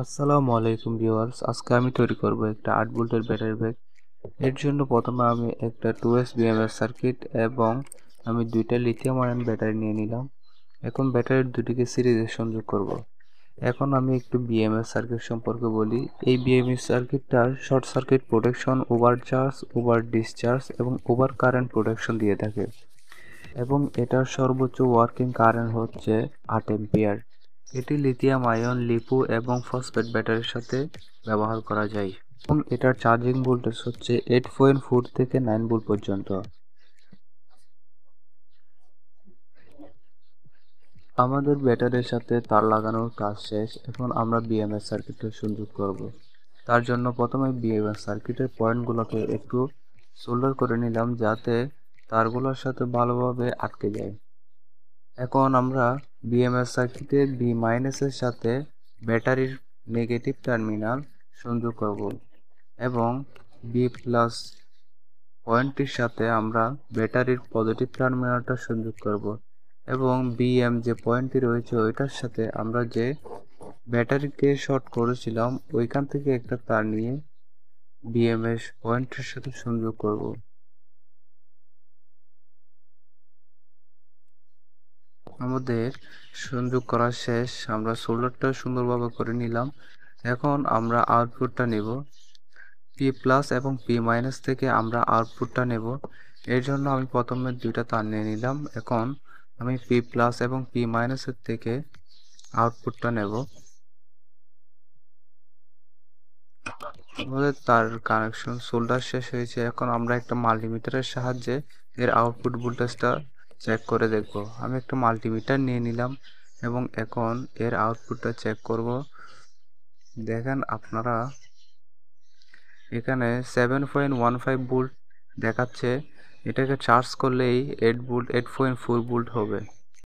আসসালামু আলাইকুম ভিউয়ার্স আজকে আমি তৈরি করব একটা আট ভোল্টের ব্যাটারি ব্যাগ এর জন্য প্রথমে আমি একটা টু এস বিএমএস সার্কিট এবং আমি দুইটা লিথিয়াম আয়ন ব্যাটারি নিয়ে নিলাম এখন ব্যাটারির দুটিকে সিরিজে সংযোগ করব। এখন আমি একটু বিএমএস সার্কিট সম্পর্কে বলি এই বিএমএস সার্কিটটার short circuit protection over charge over discharge এবং ওভার কারেন্ট প্রোটেকশন দিয়ে থাকে এবং এটার সর্বোচ্চ ওয়ার্কিং কারেন্ট হচ্ছে আট এম্পিয়ার এটি লিথিয়াম আয়ন লিপু এবং ফসফেট ব্যাটারির সাথে ব্যবহার করা যায় এবং এটার চার্জিং ভোল্টেজ হচ্ছে এইট পয়েন্ট ফোর থেকে নাইন ভোল্ট পর্যন্ত আমাদের ব্যাটারির সাথে তার লাগানোর কাজ শেষ এখন আমরা বিএমএস সার্কিটে সংযোগ করব তার জন্য প্রথমে বিএমএস সার্কিটের পয়েন্টগুলোকে একটু সোল্ডার করে নিলাম যাতে তারগুলোর সাথে ভালোভাবে আটকে যায় এখন আমরা বিএমএস সার্কিটে বি মাইনাসের সাথে ব্যাটারির নেগেটিভ টার্মিনাল সংযোগ করব এবং বি প্লাস পয়েন্টটির সাথে আমরা ব্যাটারির পজিটিভ টার্মিনালটা সংযোগ করব এবং বিএম যে পয়েন্টটি রয়েছে ওইটার সাথে আমরা যে ব্যাটারিকে শর্ট করেছিলাম ওইখান থেকে একটা তার নিয়ে বিএমএস পয়েন্টের সাথে সংযোগ করব আমাদের সংযোগ করা শেষ আমরা সোল্ডারটা সুন্দরভাবে করে নিলাম এখন আমরা আউটপুটটা নেব পি প্লাস এবং পি মাইনাস থেকে আমরা আউটপুটটা নেব এর জন্য আমি প্রথমে দুইটা তার নিয়ে নিলাম এখন আমি পি প্লাস এবং পি মাইনাসের থেকে আউটপুটটা নেব আমাদের তার কানেকশন সোল্ডার শেষ হয়েছে এখন আমরা একটা মাল্টিমিটারের সাহায্যে এর আউটপুট ভোল্টেজটা চেক করে দেখব আমি একটা মাল্টিমিটার নিয়ে নিলাম এবং এখন এর আউটপুটটা চেক করব দেখেন আপনারা এখানে seven point one five volt দেখাচ্ছে এটাকে চার্জ করলেই eight volt eight point four volt হবে